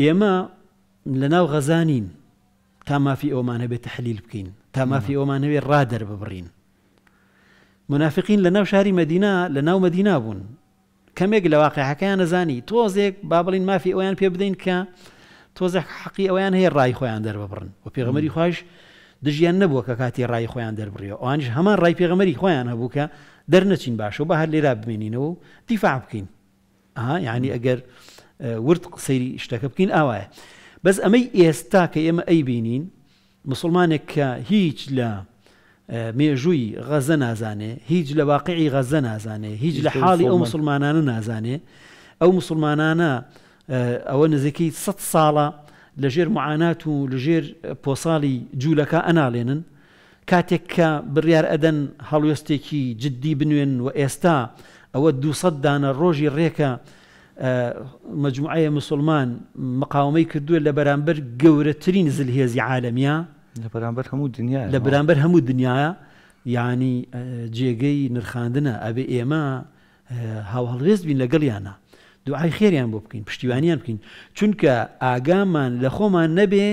ئێمە لنا غزانين غەزانین تا مافی ئەومان هەبێت تحلیل بکەین تا مافی ئەومان هەوێت ڕادەر ببڕین منافقین لنا ناو شاری مدینا لە ناو مدینا بوون کەمێک لە واقعەکەیان توزيك تۆزێک با بڵین مافی ئەویان پێ بدەین کە تۆزێک حەقی ئەویان هەیە ڕای خۆیان دەرببڕن و پێغمەری خۆش دژیان نەبووە کە کاتی ڕای خۆیان دەربڕیەوە ئەوانش هەمان ڕای پێغمەری خۆیان هەبوو کە دەرنەچین باشە و بە هەر لێرا بمێنینەوە دیفاع بکەین ورد قسەیری شتەکە بکەین ئاوایە بەس ئەمەی ئێستا کە ئێمە ئەی بینین مسلمانێک کە هیچ لە مێژووی غەزە نازانێ هیچ لە واقعی غەزە نازانێ هیچ لە حاڵی ئەو مسلمانانە نازانێ ئەو مسلمانانە ئەوە نزیکەی 100 ساڵە لەژێر معانات و لەژێر پۆساڵی جوولەکە ئەناڵێنن کاتێک کە بڕیار ئەدەن هەڵوێستێکی جددی بنوێن و ئێستا ئەوە 200 دانە ڕۆژی ڕێکە مجموعەیە مسلمان مقاومەی کردووە لە بەرامبەر گەورەترین زلهێزی عالمیە لە بەرامبەر هەموو دنیا لە بەرامبەر هەموو دنیاە ینی جێگەی نرخاندنە ئەبێ ئێمە هاوهڵێز بین لەگەڵیانە دوعای خێریان بۆ بکەین پشتیوانیان بکەین چونکە ئاگامان لە خۆمان نەبێ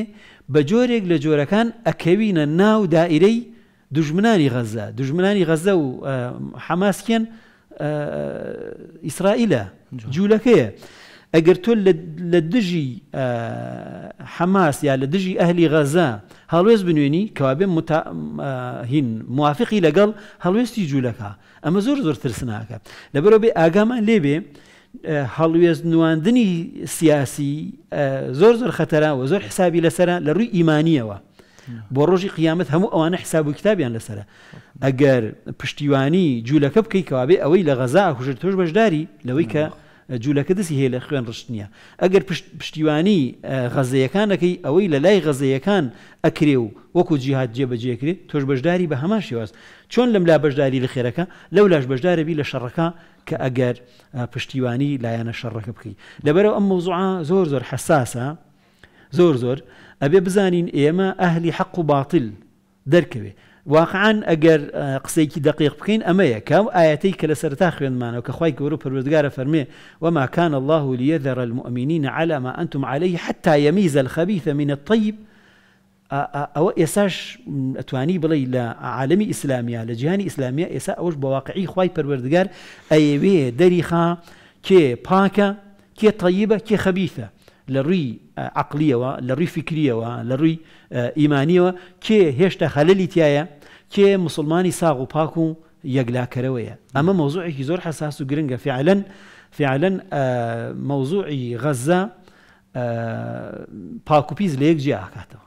بە جۆرێک لە جۆرەکان ئەکەوینە ناو دائیرەی دژمنانی غەزە دژمنانی غەزە و حەماسکیان ئیسرائیلە جوولەکەیە ئەگەر تۆ لە دژی حەماس یا لە دژی ئەهلی غەزا هەڵوێز بنوێنی کەوابێ هین موافقی لەگەڵ هەڵوێستی جوولەکە ئەمە زۆر زۆر ترسناکە لەبەرەوە بێ ئاگامان لێبێ هەڵوێز نواندنی سیاسی زۆر زۆر خەتەرا و زۆر حسابی لەسرە لە ڕووی ئیمانیەوە بۆ ڕۆژی قیامەت هەموو ئەوانە حساب و کتابیان لەسرە ئەگەر پشتیوانی جوولەکە بکەیتەوەبێ ئەوەی لە غەزا خوژر تۆش بەشداری لەوەی کە جوولەکە دەسی هەیە لە خوێن ڕشت نییە ئەگەر پشتیوانی غەزەیەکانەکەی ئەوەی لە لای غەزەیەکان ئەکرێ و وەکو جیهات جێبەجێکرێت تۆش بەشداری بە هەمان شێواز چۆن لەم لا بەشداری لە خێرەکە لەو لاش بەشدارەبی لە شەڕەکە کە ئەگەر پشتیوانی لایەنە شەڕەکە بکەیت لەبەرەوە ئەم مۆزوع زۆر زۆر حساسە زۆر زۆر ابي بزانين ئێمە ئەهلی حق و باطل دەرکەوێ واقعا أجر آه، قسەیەکی دقيق بكين ئەمەیە کە آياتيك ئاەتی کە لە سەرتا خوێنمانەوە کە خی وما كان الله ليذر المؤمنين على ما أنتم عليه حتى يميز الخبيث من الطيب او يساش اتواني بلي لا عالمي اسلامي لە جهاني اسلامي يسا اوش بواقعي واقعی خی أي ئەیوێ دريخا كي باكا كي طيبة كي خبيثة لە ڕووی عقلیەوە لە ڕووی فکریەوە لە ڕووی ئیمانیەوە کێ هێشتا خەلەلی تایە کێ مسلمانی ساغ و پاک و یەکلاکەرەوەیە ئەمە مۆزوعێکی زۆر حساس و گرنگە فعلەن فعلەن مەوزوعی غەزە پاکوپیز لە یەک جیاکاتەوە.